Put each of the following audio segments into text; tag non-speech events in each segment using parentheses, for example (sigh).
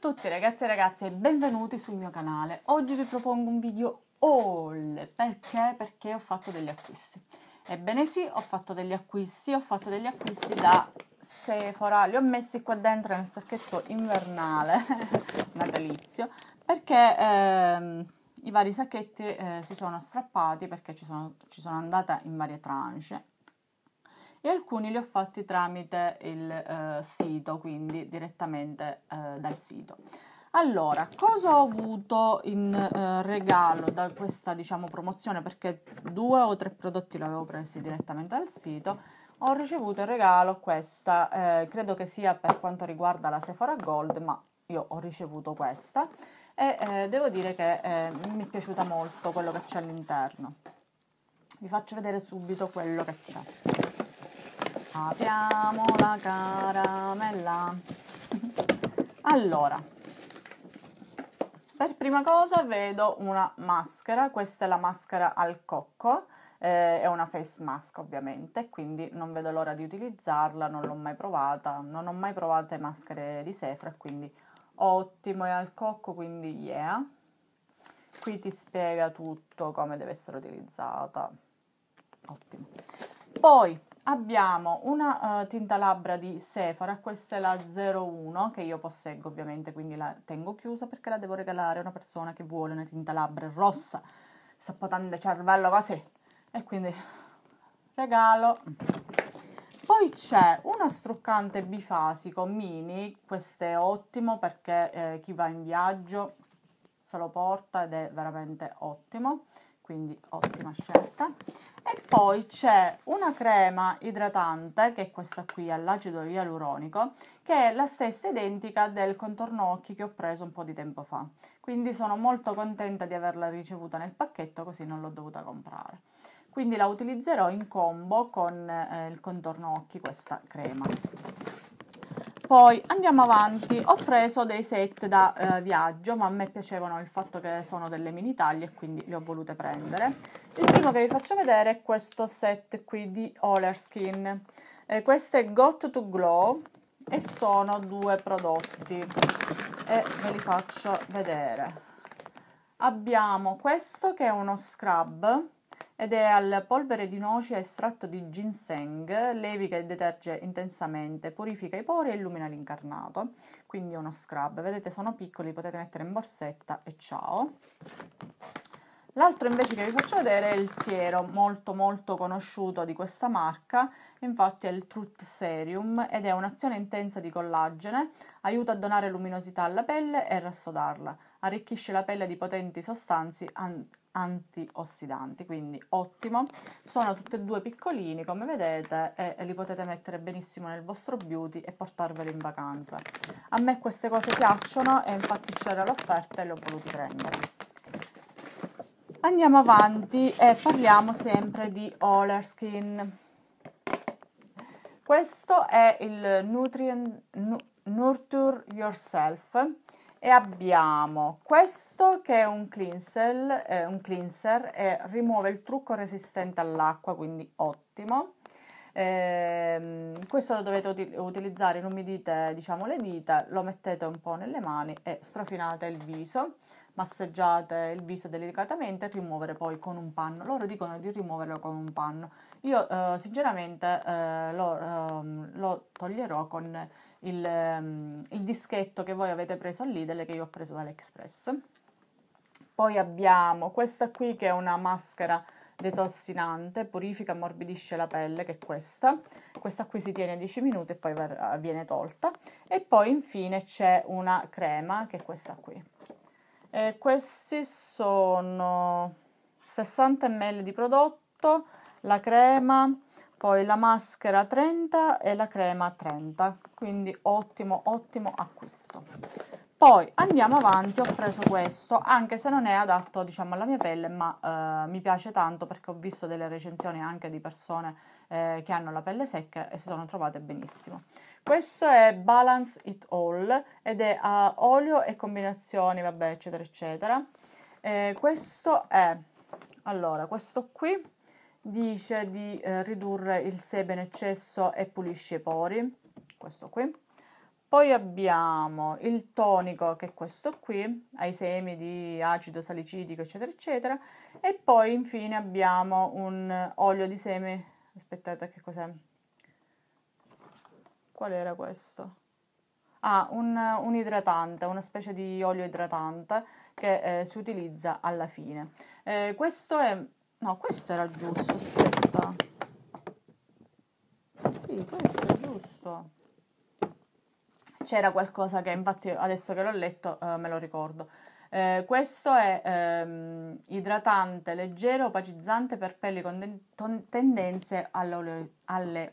tutti ragazzi e ragazze e benvenuti sul mio canale. Oggi vi propongo un video haul. Perché? Perché ho fatto degli acquisti. Ebbene sì, ho fatto degli acquisti, ho fatto degli acquisti da Sephora. Li ho messi qua dentro nel sacchetto invernale (laughs) natalizio perché ehm, i vari sacchetti eh, si sono strappati perché ci sono, ci sono andata in varie tranche e alcuni li ho fatti tramite il eh, sito, quindi direttamente eh, dal sito. Allora, cosa ho avuto in eh, regalo da questa diciamo promozione? Perché due o tre prodotti li avevo presi direttamente dal sito. Ho ricevuto in regalo questa, eh, credo che sia per quanto riguarda la Sephora Gold, ma io ho ricevuto questa e eh, devo dire che eh, mi è piaciuta molto quello che c'è all'interno. Vi faccio vedere subito quello che c'è. Apriamo la caramella. Allora, per prima cosa vedo una maschera, questa è la maschera al cocco, eh, è una face mask ovviamente, quindi non vedo l'ora di utilizzarla, non l'ho mai provata, non ho mai provato maschere di Sefra, quindi ottimo, è al cocco, quindi yeah. Qui ti spiega tutto come deve essere utilizzata, ottimo. Poi abbiamo una uh, eh, tinta labbra di Sephora, questa è la 01 che io posseggo ovviamente, quindi la tengo chiusa perché la devo regalare a una persona che vuole una tinta labbra rossa, sapotando il cioè, cervello così, e quindi regalo. Poi c'è uno struccante bifasico mini, questo è ottimo perché eh, chi va in viaggio se lo porta ed è veramente ottimo, quindi ottima scelta. E poi c'è una crema idratante, che è questa qui all'acido ialuronico, che è la stessa identica del contorno occhi che ho preso un po' di tempo fa. Quindi sono molto contenta di averla ricevuta nel pacchetto, così non l'ho dovuta comprare. Quindi la utilizzerò in combo con eh, il contorno occhi, questa crema. Poi andiamo avanti, ho preso dei set da eh, viaggio, ma a me piacevano il fatto che sono delle mini taglie quindi le ho volute prendere. Il primo che vi faccio vedere è questo set qui di Olerskin. Eh, questo è Got to Glow e sono due prodotti e ve li faccio vedere. Abbiamo questo che è uno scrub ed è al polvere di noce estratto di ginseng, levica e deterge intensamente, purifica i pori e illumina l'incarnato. Quindi è uno scrub. Vedete, sono piccoli, potete mettere in borsetta e ciao. L'altro invece che vi faccio vedere è il siero, molto molto conosciuto di questa marca, infatti è il Truth Serum ed è un'azione intensa di collagene, aiuta a donare luminosità alla pelle e rassodarla, arricchisce la pelle di potenti sostanze an- antiossidanti, quindi ottimo. Sono tutti e due piccolini come vedete e li potete mettere benissimo nel vostro beauty e portarveli in vacanza. A me queste cose piacciono e infatti c'era l'offerta e le ho voluti prendere. Andiamo avanti e parliamo sempre di Skin. Questo è il Nutrient Nurture Yourself e abbiamo questo che è un cleanser, eh, un cleanser e rimuove il trucco resistente all'acqua, quindi ottimo. Eh, questo lo dovete uti- utilizzare, non mi dite diciamo le dita, lo mettete un po' nelle mani e strofinate il viso massaggiate il viso delicatamente e rimuovere poi con un panno. Loro dicono di rimuoverlo con un panno. Io eh, sinceramente eh, lo, eh, lo, toglierò con il, ehm, il, dischetto che voi avete preso all'Idele che io ho preso dall'Express. Poi abbiamo questa qui che è una maschera detossinante, purifica e ammorbidisce la pelle, che è questa. Questa qui si tiene 10 minuti e poi viene tolta. E poi infine c'è una crema, che è questa qui. E eh, questi sono 60 ml di prodotto, la crema, poi la maschera 30 e la crema 30, quindi ottimo, ottimo acquisto. Poi andiamo avanti, ho preso questo, anche se non è adatto diciamo alla mia pelle, ma eh, mi piace tanto perché ho visto delle recensioni anche di persone eh, che hanno la pelle secca e si sono trovate benissimo. Questo è Balance It All ed è a olio e combinazioni, vabbè, eccetera, eccetera. Eh, questo è, allora, questo qui dice di eh, ridurre il sebe in eccesso e pulisce i pori, questo qui. Poi abbiamo il tonico, che è questo qui, ai semi di acido salicidico, eccetera, eccetera. E poi infine abbiamo un olio di semi, aspettate che cos'è? Qual era questo? Ah, un, un idratante, una specie di olio idratante che eh, si utilizza alla fine. Eh, questo è... No, questo era giusto, aspetta. Sì, questo è giusto c'era qualcosa che infatti adesso che l'ho letto eh, me lo ricordo. Eh, questo è ehm, idratante, leggero, opacizzante per pelli con de- ton- tendenze alle, ole- ah, alle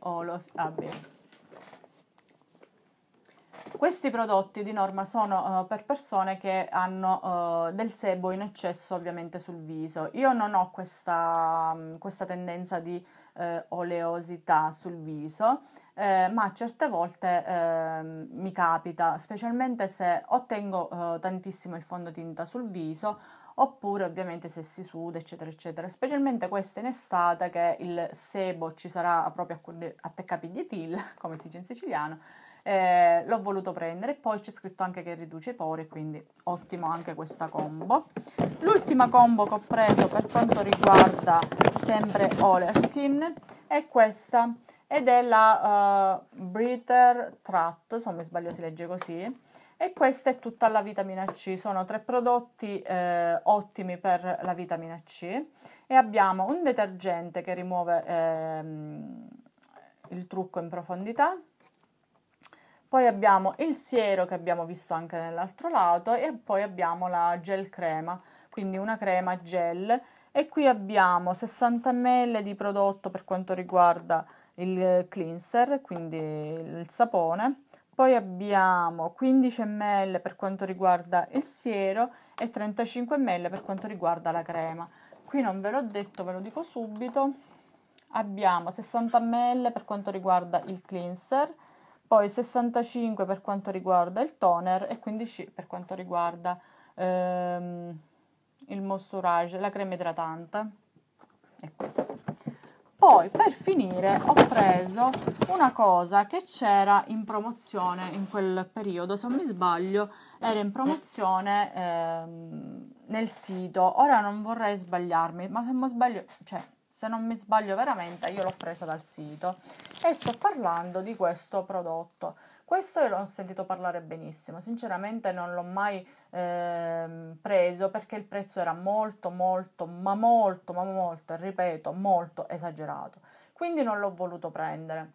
questi prodotti di norma sono uh, per persone che hanno uh, del sebo in eccesso ovviamente sul viso. Io non ho questa, um, questa tendenza di uh, oleosità sul viso, eh, ma certe volte eh, mi capita, specialmente se ottengo tantissimo il fondotinta sul viso oppure ovviamente se si suda eccetera eccetera specialmente questa in estate che il sebo ci sarà proprio a, a te capigli til (laughs) come si dice in siciliano eh, l'ho voluto prendere. Poi c'è scritto anche che riduce i pori, quindi ottimo anche questa combo. L'ultima combo che ho preso per quanto riguarda sempre Olerskin è questa ed è la uh, Breather Trat, se non mi sbaglio si legge così. E questa è tutta la vitamina C, sono tre prodotti eh, ottimi per la vitamina C e abbiamo un detergente che rimuove ehm, il trucco in profondità, poi abbiamo il siero che abbiamo visto anche nell'altro lato e poi abbiamo la gel crema, quindi una crema gel e qui abbiamo 60 ml di prodotto per quanto riguarda il cleanser, quindi il sapone, poi abbiamo 15 ml per quanto riguarda il siero e 35 ml per quanto riguarda la crema. Qui non ve l'ho detto, ve lo dico subito. Abbiamo 60 ml per quanto riguarda il cleanser poi 65 per quanto riguarda il toner e 15 per quanto riguarda ehm, il moisturage, la crema idratante. E questo. Poi per finire ho preso una cosa che c'era in promozione in quel periodo, se non mi sbaglio, era in promozione ehm, nel sito. Ora non vorrei sbagliarmi, ma se non sbaglio, cioè se non mi sbaglio veramente io l'ho presa dal sito e sto parlando di questo prodotto. Questo io l'ho sentito parlare benissimo, sinceramente non l'ho mai eh, preso perché il prezzo era molto molto ma molto ma molto, ripeto, molto esagerato. Quindi non l'ho voluto prendere.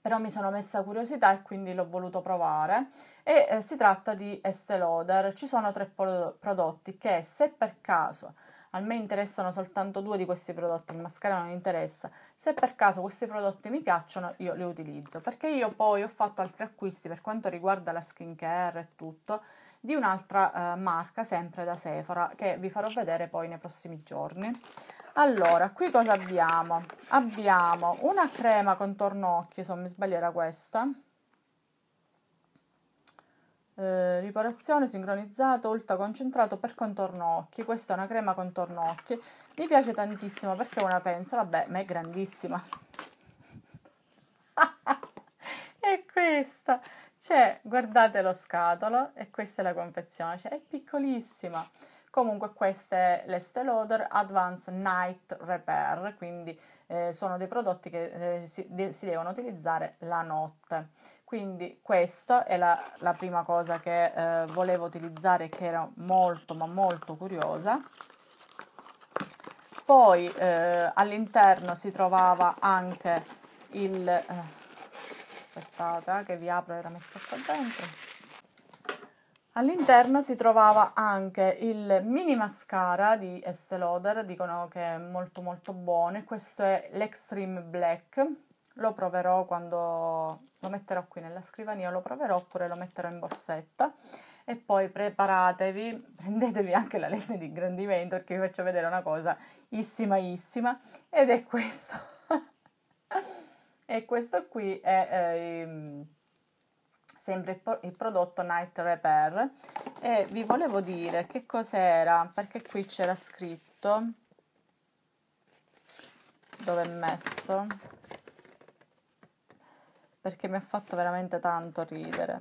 Però mi sono messa curiosità e quindi l'ho voluto provare e eh, si tratta di Estée Lauder. Ci sono tre prodotti che se per caso a me interessano soltanto due di questi prodotti, il mascara non interessa. Se per caso questi prodotti mi piacciono, io li utilizzo. Perché io poi ho fatto altri acquisti per quanto riguarda la skin care e tutto di un'altra eh, marca, sempre da Sephora, che vi farò vedere poi nei prossimi giorni. Allora, qui cosa abbiamo? Abbiamo una crema contorno occhi, se non mi sbaglio era questa, eh, riparazione sincronizzato, ultra concentrato per contorno occhi. Questa è una crema contorno occhi. Mi piace tantissimo perché una pensa, vabbè, ma è grandissima. è (laughs) questa. Cioè, guardate lo scatolo e questa è la confezione, cioè è piccolissima. Comunque questa è l'Este Lauder Advanced Night Repair, quindi eh, sono dei prodotti che eh, si, de- si devono utilizzare la notte. Quindi questa è la, la prima cosa che eh, volevo utilizzare e che era molto ma molto curiosa. Poi eh, all'interno si trovava anche il... Eh, aspettate eh, che vi apro, era messo qua dentro. All'interno si trovava anche il mini mascara di Estée Lauder, dicono che è molto molto buono e questo è l'Extreme Black lo proverò quando lo metterò qui nella scrivania, lo proverò oppure lo metterò in borsetta e poi preparatevi, (laughs) prendetevi anche la lente di ingrandimento perché vi faccio vedere una cosa issima issima ed è questo. (laughs) e questo qui è eh, ehm, sempre il prodotto Night Repair e vi volevo dire che cos'era perché qui c'era scritto dove è messo perché mi ha fatto veramente tanto ridere.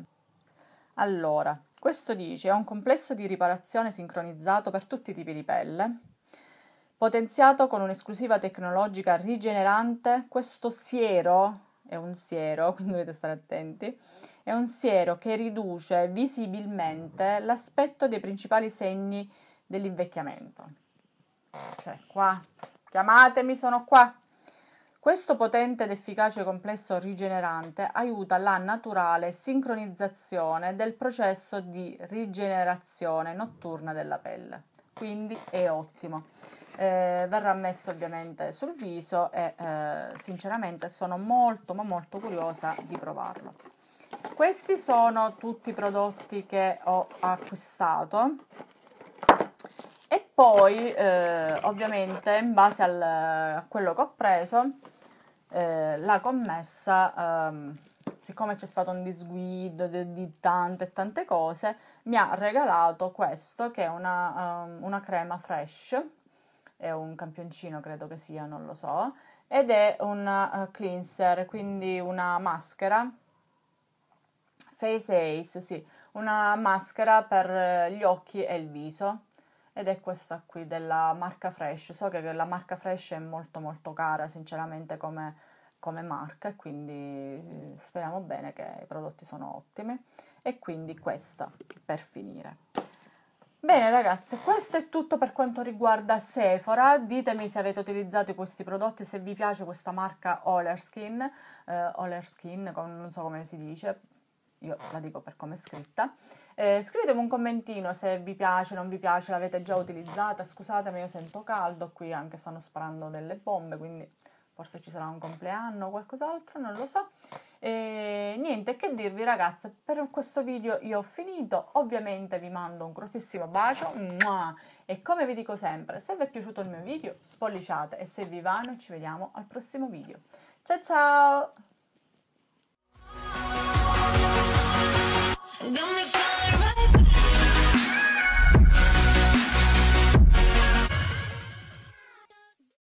Allora, questo dice è un complesso di riparazione sincronizzato per tutti i tipi di pelle. Potenziato con un'esclusiva tecnologica rigenerante, questo siero è un siero, (laughs) quindi dovete stare attenti. È un siero che riduce visibilmente l'aspetto dei principali segni dell'invecchiamento. Cioè, qua, chiamatemi, sono qua. Questo potente ed efficace complesso rigenerante aiuta la naturale sincronizzazione del processo di rigenerazione notturna della pelle, quindi è ottimo. Eh, verrà messo ovviamente sul viso e eh, sinceramente sono molto ma molto curiosa di provarlo. Questi sono tutti i prodotti che ho acquistato e poi eh, ovviamente in base al, a quello che ho preso eh, la commessa, ehm, siccome c'è stato un disguido di, di tante e tante cose, mi ha regalato questo che è una, um, una crema fresh, è un campioncino credo che sia, non lo so, ed è un uh, cleanser, quindi una maschera Face Ace, sì, una maschera per eh, gli occhi e il viso ed è questa qui della marca Fresh. So che la marca Fresh è molto molto cara sinceramente come, come marca e quindi eh, speriamo bene che i prodotti sono ottimi. E quindi questa per finire. Bene ragazze, questo è tutto per quanto riguarda Sephora, ditemi se avete utilizzato questi prodotti, se vi piace questa marca Olerskin, eh, Olerskin, non so come si dice, io la dico per come è scritta. Eh, scrivetemi un commentino se vi piace, non vi piace, l'avete già utilizzata. Scusatemi, io sento caldo qui, anche stanno sparando delle bombe, quindi forse ci sarà un compleanno o qualcos'altro, non lo so. E niente che dirvi ragazze, per questo video io ho finito, ovviamente vi mando un grossissimo bacio e come vi dico sempre, se vi è piaciuto il mio video spolliciate e se vi va noi ci vediamo al prossimo video. Ciao ciao!